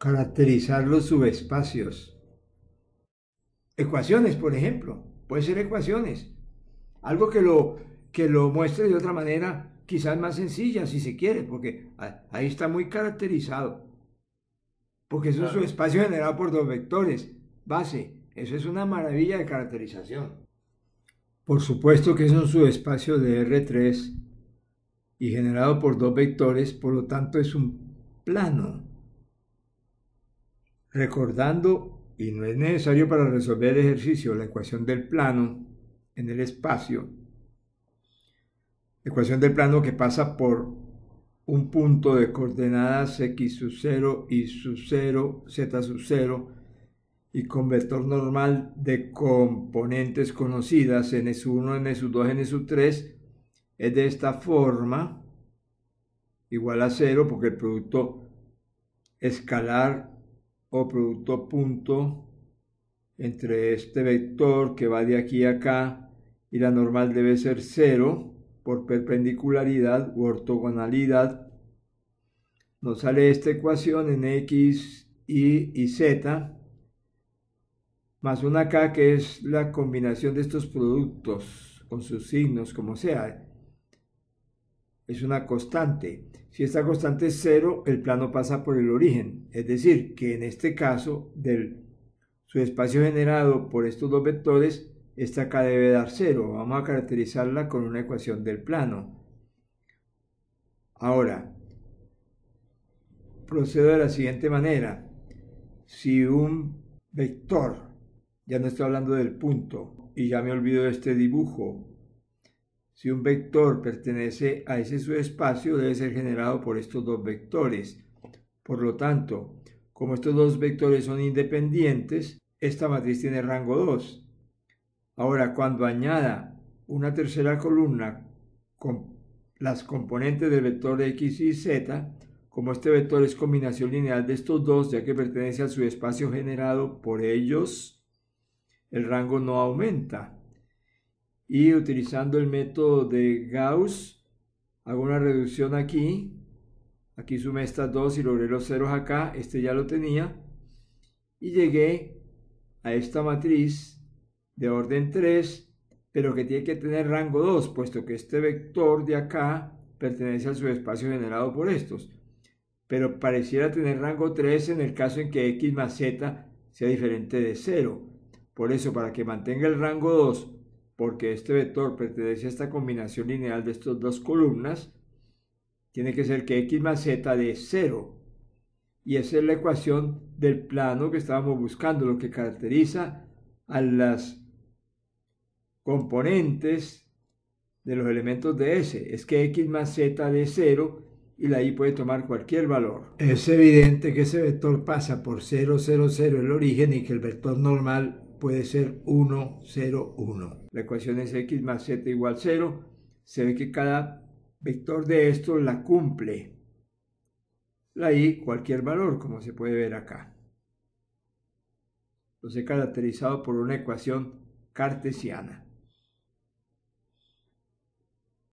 caracterizar los subespacios. Ecuaciones, por ejemplo, puede ser ecuaciones. Algo que lo, que lo muestre de otra manera, quizás más sencilla, si se quiere, porque ahí está muy caracterizado. Porque es un subespacio generado por dos vectores, base. Eso es una maravilla de caracterización. Por supuesto que es un subespacio de R3 y generado por dos vectores, por lo tanto es un plano. Recordando, y no es necesario para resolver el ejercicio, la ecuación del plano en el espacio, ecuación del plano que pasa por un punto de coordenadas x sub 0, y sub 0, z sub 0 y con vector normal de componentes conocidas n sub 1, n sub 2, n sub 3 es de esta forma igual a 0 porque el producto escalar o producto punto entre este vector que va de aquí a acá y la normal debe ser cero por perpendicularidad u ortogonalidad. Nos sale esta ecuación en x, y y z más una k que es la combinación de estos productos con sus signos como sea es una constante. Si esta constante es cero, el plano pasa por el origen. Es decir, que en este caso, del espacio generado por estos dos vectores, esta acá debe dar cero. Vamos a caracterizarla con una ecuación del plano. Ahora, procedo de la siguiente manera. Si un vector, ya no estoy hablando del punto, y ya me olvido de este dibujo, si un vector pertenece a ese subespacio, debe ser generado por estos dos vectores. Por lo tanto, como estos dos vectores son independientes, esta matriz tiene rango 2. Ahora, cuando añada una tercera columna con las componentes del vector x y z, como este vector es combinación lineal de estos dos, ya que pertenece al subespacio generado por ellos, el rango no aumenta y utilizando el método de Gauss hago una reducción aquí aquí sumé estas dos y logré los ceros acá este ya lo tenía y llegué a esta matriz de orden 3 pero que tiene que tener rango 2 puesto que este vector de acá pertenece al subespacio generado por estos pero pareciera tener rango 3 en el caso en que x más z sea diferente de 0. Por eso, para que mantenga el rango 2 porque este vector pertenece a esta combinación lineal de estas dos columnas, tiene que ser que x más z de 0. Y esa es la ecuación del plano que estábamos buscando, lo que caracteriza a las componentes de los elementos de S. Es que x más z de 0 y la Y puede tomar cualquier valor. Es evidente que ese vector pasa por 0, 0, 0 el origen y que el vector normal puede ser 1, 0, 1. La ecuación es x más z igual 0. Se ve que cada vector de esto la cumple. La y cualquier valor, como se puede ver acá. Los he caracterizado por una ecuación cartesiana.